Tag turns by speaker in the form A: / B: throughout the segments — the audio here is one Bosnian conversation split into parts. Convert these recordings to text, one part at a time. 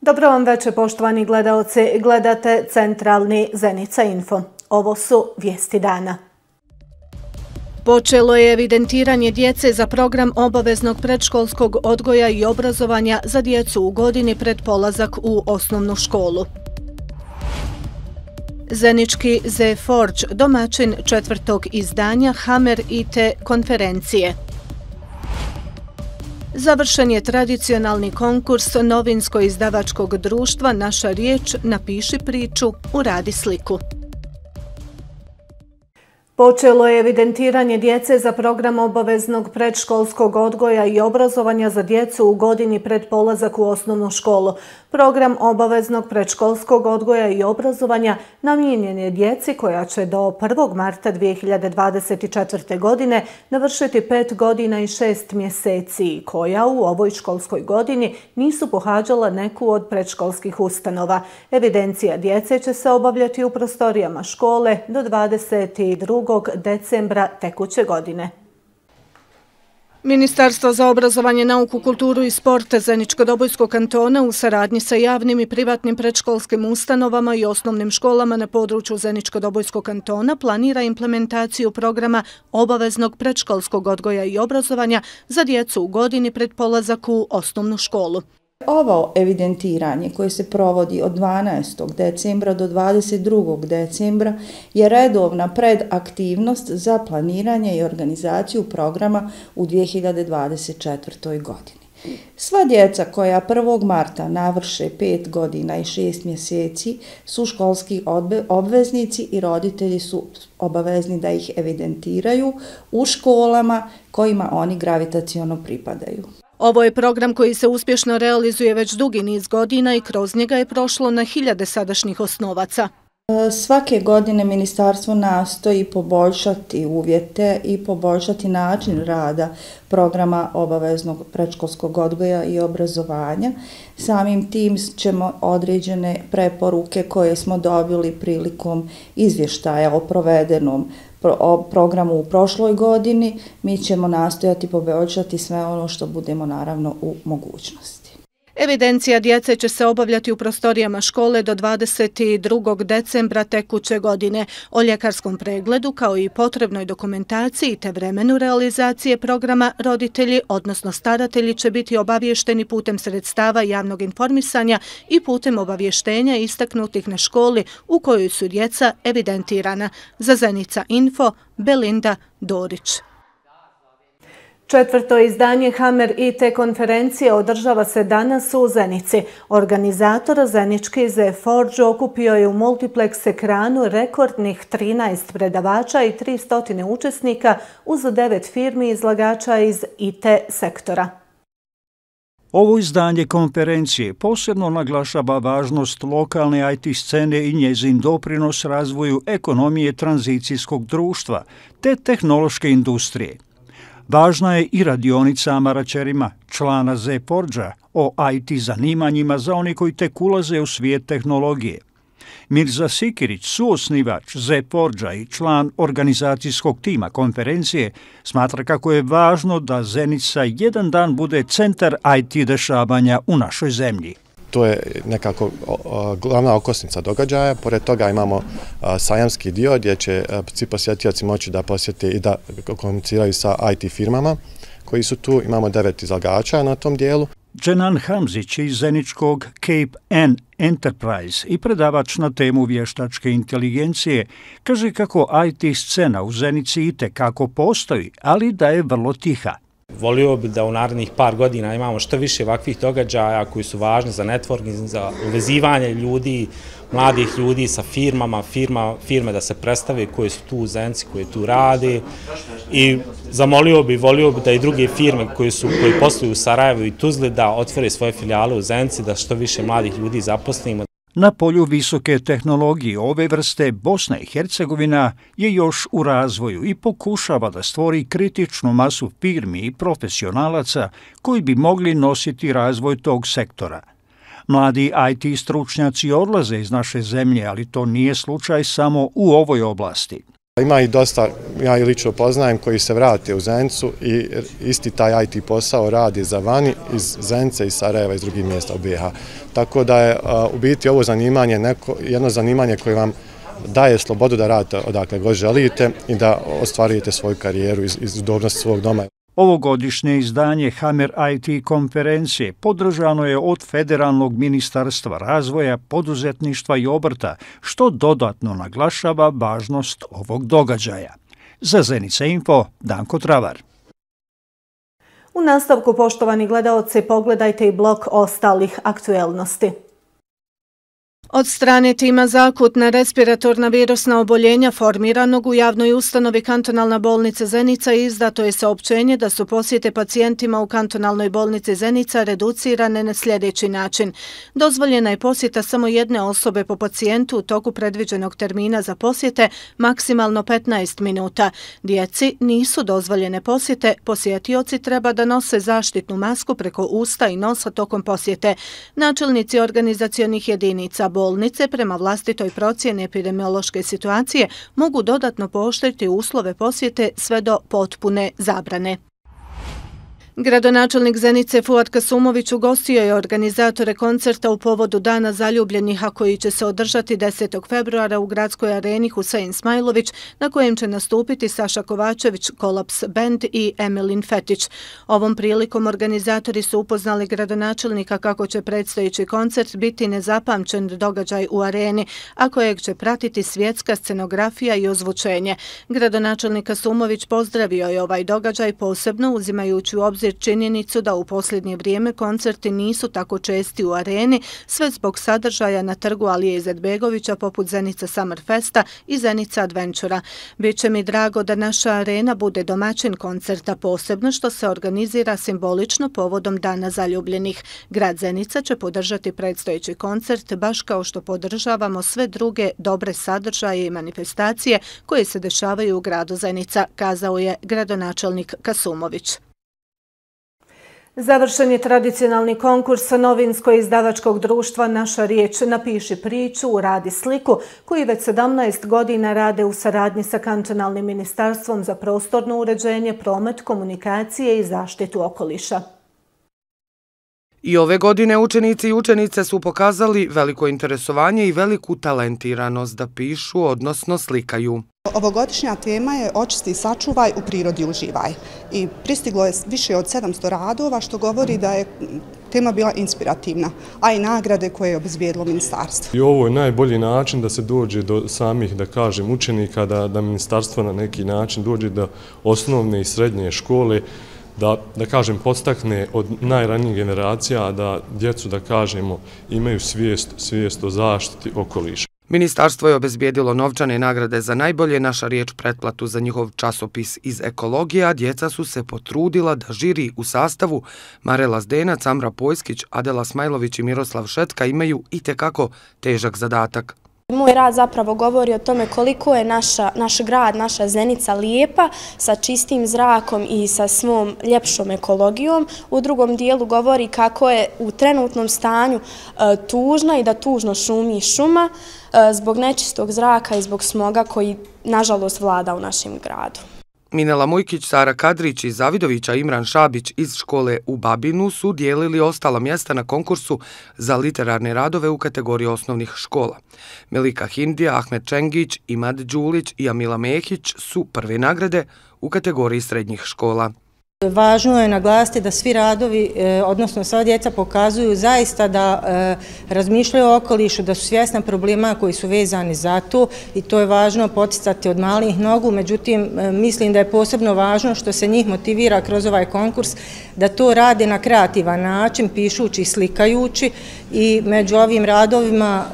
A: Dobro vam večer, poštovani gledalce, gledate Centralni Zenica Info. Ovo su vijesti dana. Počelo je evidentiranje djece za program obaveznog predškolskog odgoja i obrazovanja za djecu u godini pred polazak u osnovnu školu. Zenički Ze Forge, domaćin četvrtog izdanja Hammer IT konferencije. Završen je tradicionalni konkurs novinsko-izdavačkog društva Naša riječ, napiši priču, uradi sliku. Počelo je evidentiranje djece za program obaveznog predškolskog odgoja i obrazovanja za djecu u godini pred polazak u osnovnu školu. Program obaveznog prečkolskog odgoja i obrazovanja namjenjen je djeci koja će do 1. marta 2024. godine navršiti 5 godina i 6 mjeseci koja u ovoj školskoj godini nisu pohađala neku od prečkolskih ustanova. Evidencija djece će se obavljati u prostorijama škole do 22. decembra tekuće godine. Ministarstvo za obrazovanje, nauku, kulturu i sport Zeničko-Dobojskog kantona u saradnji sa javnim i privatnim predškolskim ustanovama i osnovnim školama na području Zeničko-Dobojskog kantona planira implementaciju programa obaveznog predškolskog odgoja i obrazovanja za
B: djecu u godini pred polazak u osnovnu školu. Ovo evidentiranje koje se provodi od 12. decembra do 22. decembra je redovna predaktivnost za planiranje i organizaciju programa u 2024. godini. Sva djeca koja 1. marta navrše 5 godina i 6 mjeseci su školski obveznici i roditelji su obavezni da ih evidentiraju u školama kojima oni gravitacijono pripadaju.
A: Ovo je program koji se uspješno realizuje već dugi niz godina i kroz njega je prošlo na hiljade sadašnjih osnovaca.
B: Svake godine ministarstvo nastoji poboljšati uvjete i poboljšati način rada programa obaveznog prečkolskog odgoja i obrazovanja. Samim tim ćemo određene preporuke koje smo dobili prilikom izvještaja o provedenom programu u prošloj godini, mi ćemo nastojati poboljšati sve ono što budemo naravno u mogućnosti.
A: Evidencija djece će se obavljati u prostorijama škole do 22. decembra tekuće godine. O ljekarskom pregledu kao i potrebnoj dokumentaciji te vremenu realizacije programa roditelji, odnosno staratelji, će biti obavješteni putem sredstava javnog informisanja i putem obavještenja istaknutih na školi u kojoj su djeca evidentirana. Za Zenica Info, Belinda Dorić. Četvrto izdanje Hammer IT konferencije održava se danas u Zenici. Organizator Zenički Z Forge okupio je u multiplex ekranu rekordnih 13 predavača i 300 učesnika uz 9 firmi izlagača iz IT sektora.
C: Ovo izdanje konferencije posebno naglašava važnost lokalne IT scene i njezin doprinos razvoju ekonomije tranzicijskog društva te tehnološke industrije. Važna je i radionica Amaraćerima, člana Z Porđa, o IT zanimanjima za oni koji tek ulaze u svijet tehnologije. Mirza Sikirić, suosnivač Z Porđa i član organizacijskog tima konferencije, smatra kako je važno da Zenica jedan dan bude centar IT dešavanja u našoj zemlji
D: to je nekako glavna okosnica događaja. Pored toga imamo sajamski dio gdje će svi posjetioci moći da posjeti i da komuniciraju sa IT firmama koji su tu.
C: Imamo devet izlagača na tom dijelu. Dženan Hamzić iz zeničkog Cape N Enterprise i predavač na temu vještačke inteligencije kaže kako IT scena u Zenici i tekako postoji, ali da je vrlo tiha. Volio bih da u narednih par godina imamo što više ovakvih događaja koji su važni za network, za
D: uvezivanje ljudi, mladih ljudi sa firmama, firma, firme da se predstave koje su tu u Zenci, koje tu rade. I zamolio bih, volio bih da i druge firme koje, su, koje posluju u Sarajevu i Tuzli da otvore svoje filijale u Zenci, da što više mladih ljudi
C: zaposlimo. Na polju visoke tehnologije ove vrste Bosna i Hercegovina je još u razvoju i pokušava da stvori kritičnu masu firmi i profesionalaca koji bi mogli nositi razvoj tog sektora. Mladi IT stručnjaci odlaze iz naše zemlje, ali to nije slučaj samo u ovoj oblasti.
D: Pa ima i dosta, ja i lično poznajem, koji se vrate u Zencu i isti taj IT posao radi za vani iz Zence, i Sarajeva, iz drugih mjesta u BiH. Tako da je u biti ovo zanimanje neko, jedno zanimanje koje vam daje slobodu da radite odakle god želite i da ostvarujete svoju karijeru iz, iz udobnosti svog doma.
C: Ovogodišnje izdanje Hammer IT konferencije podržano je od Federalnog ministarstva razvoja poduzetništva i obrta, što dodatno naglašava važnost ovog događaja. Za Zenice Info, Danko Travar.
A: U nastavku, poštovani gledalce, pogledajte i blok ostalih aktuelnosti. Od strane tima za akutna respiratorna virusna oboljenja formiranog u javnoj ustanovi kantonalna bolnica Zenica izdato je saopćenje da su posjete pacijentima u kantonalnoj bolnici Zenica reducirane na sljedeći način. Dozvoljena je posjeta samo jedne osobe po pacijentu u toku predviđenog termina za posjete maksimalno 15 minuta. Djeci nisu dozvoljene posjete, posjetioci treba da nose zaštitnu masku preko usta i nosa tokom posjete. Načelnici organizacijonih jedinica bolnice prema vlastitoj procjeni epidemiološke situacije mogu dodatno pooštriti uslove posjete sve do potpune zabrane. Gradonačelnik Zenice Fuad Kasumović ugostio je organizatore koncerta u povodu Dana zaljubljenih, a koji će se održati 10. februara u gradskoj areni Husein Smajlović, na kojem će nastupiti Saša Kovačević, Kolaps Band i Emilin Fetić. Ovom prilikom organizatori su upoznali gradonačelnika kako će predstojići koncert biti nezapamćen događaj u areni, a kojeg će pratiti svjetska scenografija i ozvučenje. Gradonačelnik Kasumović pozdravio je ovaj događaj posebno uzimajući u obzir se činjenicu da u posljednje vrijeme koncerti nisu tako česti u areni, sve zbog sadržaja na trgu Alije Zedbegovića poput Zenica Summer Festa i Zenica Adventura. Biće mi drago da naša arena bude domaćin koncerta, posebno što se organizira simbolično povodom Dana zaljubljenih. Grad Zenica će podržati predstojeći koncert, baš kao što podržavamo sve druge dobre sadržaje i manifestacije koje se dešavaju u gradu Zenica, kazao je gradonačelnik Kasumović. Završen je tradicionalni konkurs novinsko-izdavačkog društva Naša riječ napiši priču u radi sliku koji već 17 godina rade u saradnji sa Kantonalnim ministarstvom za prostorno uređenje, promet, komunikacije i zaštitu okoliša.
E: I ove godine učenici i učenice su pokazali veliko interesovanje i veliku talentiranost da pišu, odnosno slikaju.
A: Ovogodišnja tema je očisti sačuvaj u prirodi uživaj. I pristiglo je više od 700 radova što govori da je tema bila inspirativna, a i nagrade koje je obizvijedilo
D: ministarstvo. I ovo je najbolji način da se dođe do samih, da kažem, učenika, da ministarstvo na neki način dođe do osnovne i srednje škole, da, da kažem, podstakne od najranijih generacija da djecu, da kažemo, imaju svijest, svijest o zaštiti okoliša.
E: Ministarstvo je obezbijedilo novčane nagrade za najbolje naša riječ pretplatu za njihov časopis iz ekologije, a djeca su se potrudila da žiri u sastavu Marela Zdenac, Amra Pojskić, Adela Smajlović i Miroslav Šetka imaju i tekako težak zadatak.
B: Moj rad zapravo govori o tome koliko je naš grad, naša Zenica lijepa sa čistim zrakom i sa svom ljepšom ekologijom. U drugom dijelu govori kako je u trenutnom stanju e, tužna i da tužno šumi šuma e, zbog nečistog zraka i zbog smoga koji nažalost vlada u našem gradu.
E: Minela Mujkić, Sara Kadrić i Zavidovića Imran Šabić iz škole u Babinu su dijelili ostala mjesta na konkursu za literarne radove u kategoriji osnovnih škola. Melika Hindija, Ahmed Čengić, Imad Đulić i Amila Mehić su prve nagrade u kategoriji srednjih škola.
A: Važno je naglasiti da svi radovi, e, odnosno sva djeca, pokazuju zaista da e, razmišljaju o okolišu, da su svjesna problema koji su vezani za to i to je važno poticati od malih nogu. Međutim, e, mislim da je posebno važno što se njih motivira kroz ovaj konkurs da to rade na kreativan način, pišući i slikajući i među ovim radovima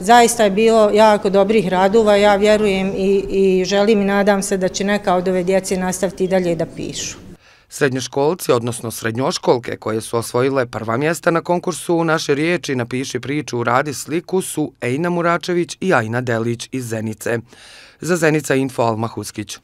A: zaista je bilo jako dobrih radova. Ja vjerujem i želim i nadam se da će neka od ove djece nastaviti dalje da pišu.
E: Srednjoškolci, odnosno srednjoškolke koje su osvojile prva mjesta na konkursu u naše riječi napiši priču u radi sliku su Ejna Muračević i Ajna Delić iz Zenice. Za Zenica Info Alma Huskić.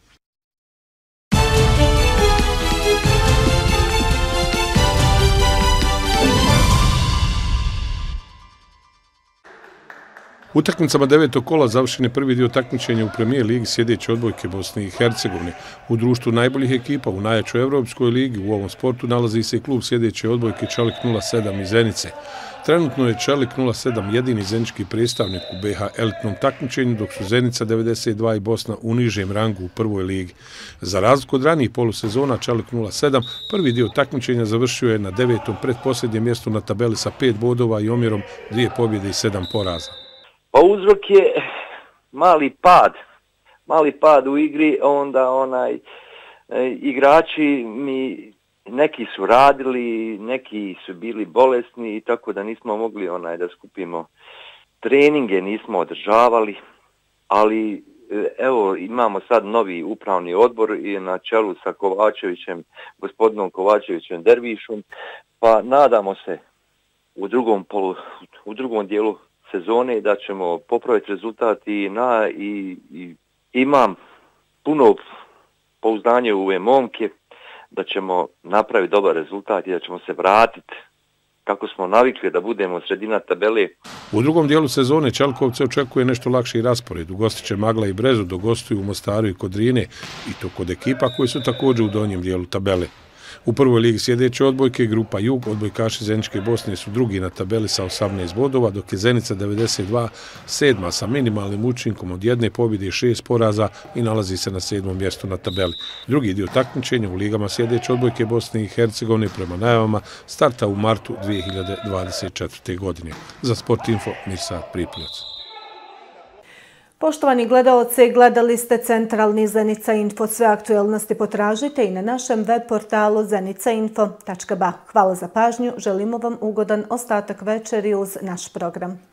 D: U takmicama devetog kola završen je prvi dio takmičenja u premijer ligi sjedeće odbojke Bosne i Hercegovine. U društvu najboljih ekipa u najjačoj Evropskoj ligi u ovom sportu nalazi se i klub sjedeće odbojke Čelik 07 iz Zenice. Trenutno je Čelik 07 jedini zenički predstavnik u BH elitnom takmičenju, dok su Zenica 92 i Bosna u nižem rangu u prvoj ligi. Za razliku od ranijih polusezona, Čelik 07 prvi dio takmičenja završio je na devetom predposljednjem mjestu na tabeli sa pet bodova i omjerom dvije pobjede i sedam poraza.
E: Pa uzrok je mali pad, mali pad u igri, onda onaj e, igrači mi neki su radili, neki su bili bolesni i tako da nismo mogli onaj da skupimo treninge, nismo održavali, ali e, evo imamo sad novi upravni odbor i na čelu sa Kovačevićem, gospodinom Kovačevićem Dervišom, pa nadamo se u drugom, polu, u drugom dijelu sezone i da ćemo popraviti rezultat i na i, i imam puno pouzdanje u ove momke da ćemo napraviti dobar rezultat i da ćemo se vratiti kako smo navikli da budemo sredina tabele.
D: U drugom dijelu sezone Čelkovce očekuje nešto lakši raspored. U gosti će Magla i Brezu, do gostuju u Mostaru i Kodrine i to kod ekipa koji su također u donjem dijelu tabele. U prvoj ligi sjedeće odbojke grupa Jug, odbojkaši Zeničke Bosne su drugi na tabeli sa 18 bodova, dok je Zenica 92 sedma sa minimalnim učinkom od jedne pobjede i šest poraza i nalazi se na sedmom mjestu na tabeli. Drugi dio takmičenja u ligama sjedeće odbojke Bosne i Hercegovine prema najavama starta u martu 2024. godine. Za Sport Info, Mirsa Pripljaca.
A: Poštovani gledalce, gledali ste centralni Zenica Info. Sve aktuelnosti potražite i na našem web portalu zenicainfo.ba. Hvala za pažnju. Želimo vam ugodan ostatak večeri uz naš program.